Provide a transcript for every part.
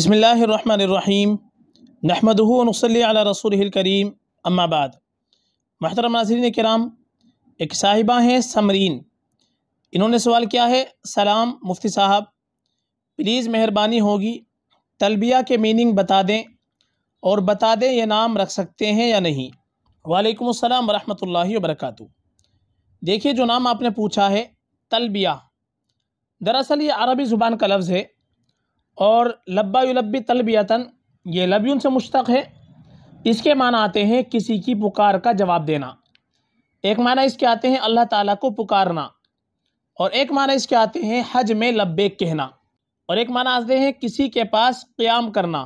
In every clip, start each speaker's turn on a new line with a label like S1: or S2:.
S1: بسم اللہ الرحمن الرحیم محمد نصلی علی رسول الکریم اما بعد محترم ناظرین کرام ایک صاحبہ ہیں سمرین انہوں نے سوال کیا ہے سلام مفتی صاحب پلیز مہربانی ہوگی تلبیہ کے میننگ بتا دیں اور بتا دیں یہ نام رکھ سکتے ہیں یا نہیں وعلیکم السلام ورحمۃ اللہ وبرکاتہ دیکھیے جو نام آپ نے پوچھا ہے تلبیہ دراصل یہ عربی زبان کا لفظ ہے اور لبا یلبی طلبیتن یہ لبیون سے مشتق ہے اس کے معنی آتے ہیں کسی کی پکار کا جواب دینا ایک معنی اس کے آتے ہیں اللہ تعالیٰ کو پکارنا اور ایک معنی اس کے آتے ہیں حج میں لبیک کہنا اور ایک معنی آتے ہیں کسی کے پاس قیام کرنا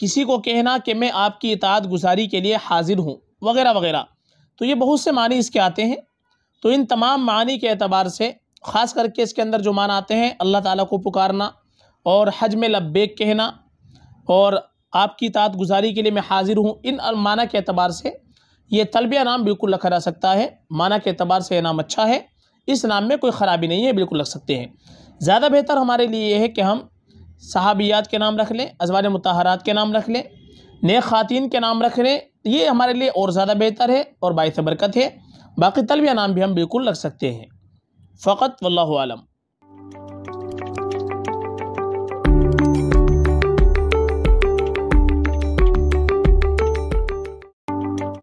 S1: کسی کو کہنا کہ میں آپ کی اطاعت گزاری کے لیے حاضر ہوں وغیرہ وغیرہ تو یہ بہت سے معنی اس کے آتے ہیں تو ان تمام معنی کے اعتبار سے خاص کر کے اس کے اندر جو معنی آتے ہیں اللہ تعالیٰ کو پکارنا اور حج میں لبیک کہنا اور آپ کی اطاعت گزاری کے لیے میں حاضر ہوں ان معنی کے اعتبار سے یہ طلبیہ نام بالکل رکھا جا سکتا ہے معنی کے اعتبار سے یہ نام اچھا ہے اس نام میں کوئی خرابی نہیں ہے بالکل رکھ سکتے ہیں زیادہ بہتر ہمارے لیے یہ ہے کہ ہم صحابیات کے نام رکھ لیں ازوان متحرات کے نام رکھ لیں نیک خواتین کے نام رکھ لیں یہ ہمارے لیے اور زیادہ بہتر ہے اور باعث برکت ہے باقی طلبیہ نام بھی ہم بالکل رکھ سکتے ہیں فقط واللہ عالم